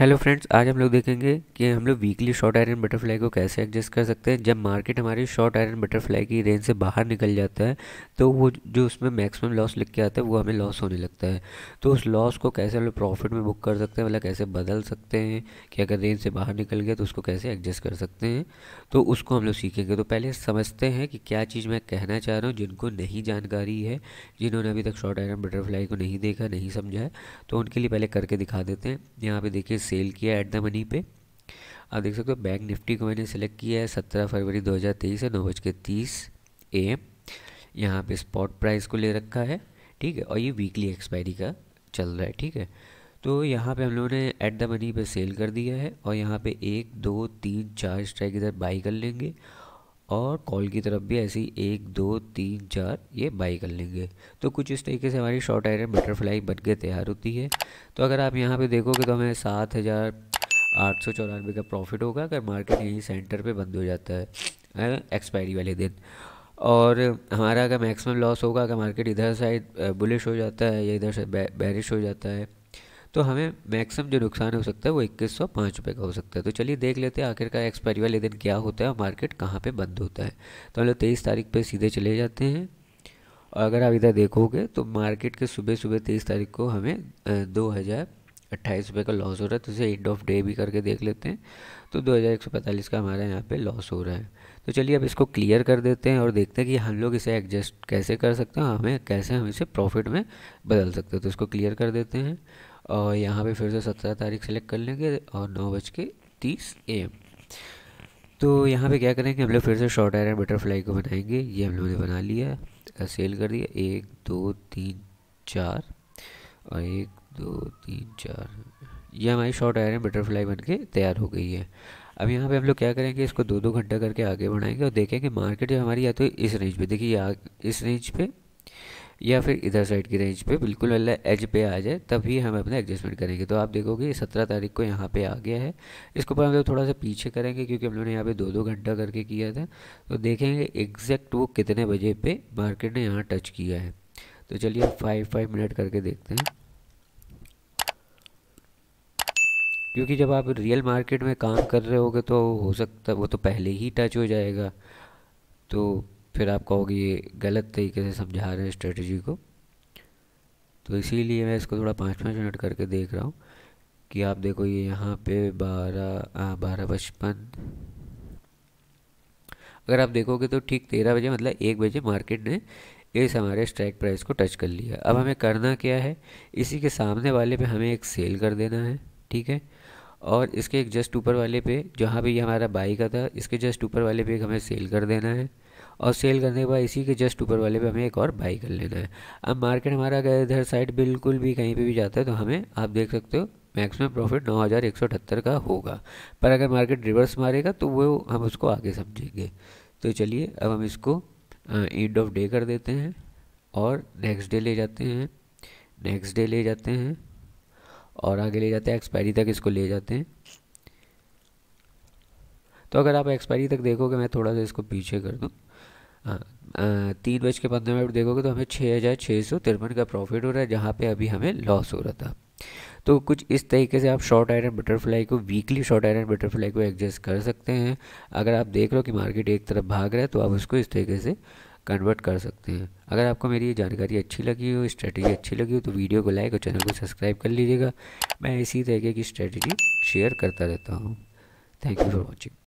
hello friends आज हम लोग देखेंगे कि हम लोग वीकली शॉर्ट आयरन बटरफ्लाई को कैसे एडजस्ट कर सकते हैं जब मार्केट हमारी शॉर्ट आयरन बटरफ्लाई की रेंज से बाहर निकल जाता है तो वो जो उसमें मैक्सिमम लॉस लिख के आता है वो हमें लॉस होने लगता है तो उस लॉस को कैसे हम लोग प्रॉफिट में बुक कर सकते हैं मतलब कैसे बदल सकते हैं कि अगर रेंज से बाहर निकल गया तो उसको कैसे एडजस्ट कर सकते हैं तो उसको हम लोग सीखेंगे तो पहले समझते हैं कि क्या चीज़ मैं कहना चाह रहा हूँ जिनको नहीं जानकारी है जिन्होंने अभी तक शॉर्ट आयरन बटरफ्लाई को नहीं देखा नहीं समझा है तो उनके लिए पहले करके दिखा देते हैं यहाँ पर देखिए सेल किया एट द मनी पे आप देख सकते हो बैंक निफ्टी को मैंने सेलेक्ट किया है सत्रह फरवरी दो तेईस है नौ बज के तीस ए एम यहाँ पर स्पॉट प्राइस को ले रखा है ठीक है और ये वीकली एक्सपायरी का चल रहा है ठीक है तो यहाँ पे हम लोगों ने एट द मनी पे सेल कर दिया है और यहाँ पे एक दो तीन चार स्ट्राइक इधर बाई कर लेंगे और कॉल की तरफ भी ऐसी एक दो तीन चार ये बाई कर लेंगे तो कुछ इस तरीके से हमारी शॉर्ट आयरन बटरफ्लाई बन के तैयार होती है तो अगर आप यहाँ पे देखोगे तो हमें सात हज़ार आठ सौ चौरानवे का प्रॉफिट होगा अगर मार्केट यहीं सेंटर पे बंद हो जाता है एक्सपायरी वाले दिन और हमारा अगर मैक्सिमम लॉस होगा अगर मार्केट इधर साइड बुलिश हो जाता है या इधर से बैरिश हो जाता है तो हमें मैक्सिमम जो नुकसान हो सकता है वो इक्कीस सौ पाँच रुपये का हो सकता है तो चलिए देख लेते हैं आखिरकार एक्सपायरी वाले दिन क्या होता है और मार्केट कहाँ पर बंद होता है तो हम लोग तेईस तारीख पर सीधे चले जाते हैं और अगर आप इधर देखोगे तो मार्केट के सुबह सुबह तेईस तारीख को हमें दो हज़ार अट्ठाईस रुपये का लॉस हो रहा है तो इसे एंड ऑफ डे भी करके देख लेते हैं तो दो हज़ार एक सौ पैंतालीस का हमारा यहाँ पे लॉस हो रहा है तो चलिए अब इसको क्लियर कर देते हैं और देखते हैं कि हम लोग इसे एडजस्ट कैसे कर सकते हैं हमें कैसे हम इसे प्रॉफिट में बदल सकते हैं तो इसको क्लियर कर देते हैं और यहाँ पे फिर से सत्रह तारीख सेलेक्ट कर लेंगे और नौ बज के तीस ए एम तो यहाँ पे क्या करेंगे हम लोग फिर से शॉर्ट आयरन बटरफ्लाई को बनाएंगे ये हम लोगों ने बना लिया है सेल कर दिया एक दो तीन चार और एक दो तीन चार ये हमारी शॉर्ट आयरन बटरफ्लाई बन के तैयार हो गई है अब यहाँ पे हम लोग क्या करेंगे इसको दो दो घंटा करके आगे बढ़ाएंगे और देखेंगे मार्केट जो हमारी या तो इस रेंज पे देखिए इस रेंज पे या फिर इधर साइड की रेंज पे बिल्कुल वाला एज पे आ जाए तभी हम अपना एडजस्टमेंट करेंगे तो आप देखोगे सत्रह तारीख को यहाँ पे आ गया है इसको पर हम लोग थोड़ा सा पीछे करेंगे क्योंकि हम लोगों ने यहाँ पे दो दो घंटा करके किया था तो देखेंगे एग्जैक्ट वो कितने बजे पे मार्केट ने यहाँ टच किया है तो चलिए फाइव फाइव मिनट करके देखते हैं क्योंकि जब आप रियल मार्केट में काम कर रहे होगे तो हो सकता वो तो पहले ही टच हो जाएगा तो फिर आप कहोगे ये गलत तरीके से समझा रहे हैं स्ट्रेटजी को तो इसीलिए मैं इसको थोड़ा पाँच पाँच मिनट करके देख रहा हूँ कि आप देखो ये यहाँ पे बारह बारह पचपन अगर आप देखोगे तो ठीक तेरह बजे मतलब एक बजे मार्केट ने इस हमारे स्ट्राइक प्राइस को टच कर लिया अब हमें करना क्या है इसी के सामने वाले पे हमें एक सेल कर देना है ठीक है और इसके एक जस्ट ऊपर वाले पे जहाँ भी ये हमारा बाई का था इसके जस्ट ऊपर वाले पे एक हमें सेल कर देना है और सेल करने के बाद इसी के जस्ट ऊपर वाले पे हमें एक और बाई कर लेना है अब मार्केट हमारा अगर इधर साइड बिल्कुल भी कहीं पे भी जाता है तो हमें आप देख सकते हो मैक्सिमम प्रॉफिट नौ हज़ार एक सौ अठहत्तर का होगा पर अगर मार्केट रिवर्स मारेगा तो वो हम उसको आगे समझेंगे तो चलिए अब हम इसको एंड ऑफ डे कर देते हैं और नेक्स्ट डे ले जाते हैं नेक्स्ट डे ले जाते हैं और आगे ले जाते हैं एक्सपायरी तक इसको ले जाते हैं तो अगर आप एक्सपायरी तक देखोगे मैं थोड़ा सा इसको पीछे कर दूँ हाँ तीन बज के पंद्रह मिनट देखोगे तो हमें छः हज़ार छः सौ तिरपन का प्रॉफिट हो रहा है जहाँ पे अभी हमें लॉस हो रहा था तो कुछ इस तरीके से आप शॉर्ट आयरन बटरफ्लाई को वीकली शॉर्ट आयरन बटरफ्लाई को एडजस्ट कर सकते हैं अगर आप देख रहे हो कि मार्केट एक तरफ भाग रहा है तो आप उसको इस तरीके से कन्वर्ट कर सकते हैं अगर आपको मेरी ये जानकारी अच्छी लगी हो स्ट्रेटजी अच्छी लगी हो तो वीडियो को लाइक और चैनल को सब्सक्राइब कर लीजिएगा मैं इसी तरीके की स्ट्रेटजी शेयर करता रहता हूँ थैंक यू फॉर वॉचिंग